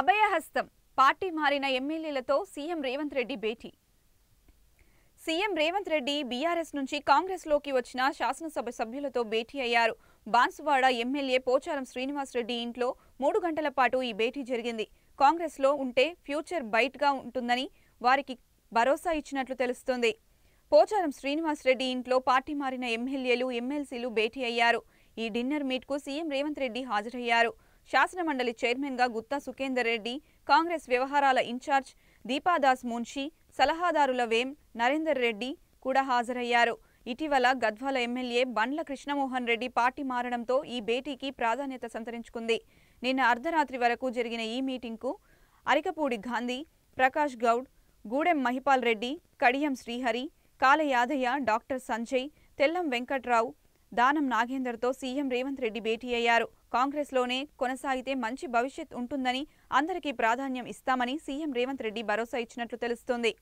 అభయహస్తం పార్టీ మారిన ఎమ్మెల్యేలతో సీఎం రేవంత్ రెడ్డి భేటీ సీఎం రేవంత్ రెడ్డి బీఆర్ఎస్ నుంచి కాంగ్రెస్లోకి వచ్చిన శాసనసభ సభ్యులతో భేటీ అయ్యారు బాన్సువాడ ఎమ్మెల్యే పోచారం శ్రీనివాసరెడ్డి ఇంట్లో మూడు గంటల పాటు ఈ భేటీ జరిగింది కాంగ్రెస్లో ఉంటే ఫ్యూచర్ బయట్గా ఉంటుందని వారికి భరోసా ఇచ్చినట్లు తెలుస్తోంది పోచారం శ్రీనివాసరెడ్డి ఇంట్లో పార్టీ మారిన ఎమ్మెల్యేలు ఎమ్మెల్సీలు భేటీ అయ్యారు ఈ డిన్నర్ మీట్కు సీఎం రేవంత్ రెడ్డి హాజరయ్యారు శాసనమండలి చైర్మన్గా గుత్తా సుఖేందర్ రెడ్డి కాంగ్రెస్ వ్యవహారాల ఇన్ఛార్జ్ దీపాదాస్ మున్షి సలహాదారుల వేం నరేందర్ రెడ్డి కూడా హాజరయ్యారు ఇటీవల గద్వాల ఎమ్మెల్యే బండ్ల కృష్ణమోహన్ రెడ్డి పార్టీ మారడంతో ఈ భేటీకి ప్రాధాన్యత సంతరించుకుంది నిన్న అర్ధరాత్రి వరకు జరిగిన ఈ మీటింగ్కు అరికపూడి గాంధీ ప్రకాష్ గౌడ్ గూడెం మహిపాల్ రెడ్డి కడియం శ్రీహరి కాల యాదయ్య డాక్టర్ సంజయ్ తెల్లం వెంకట్రావు దానం నాగేందర్తో సీఎం రేవంత్ రెడ్డి భేటీ అయ్యారు కాంగ్రెస్లోనే కొనసాగితే మంచి భవిష్యత్ ఉంటుందని అందరికీ ప్రాధాన్యం ఇస్తామని సీఎం రేవంత్ రెడ్డి భరోసా ఇచ్చినట్లు తెలుస్తోంది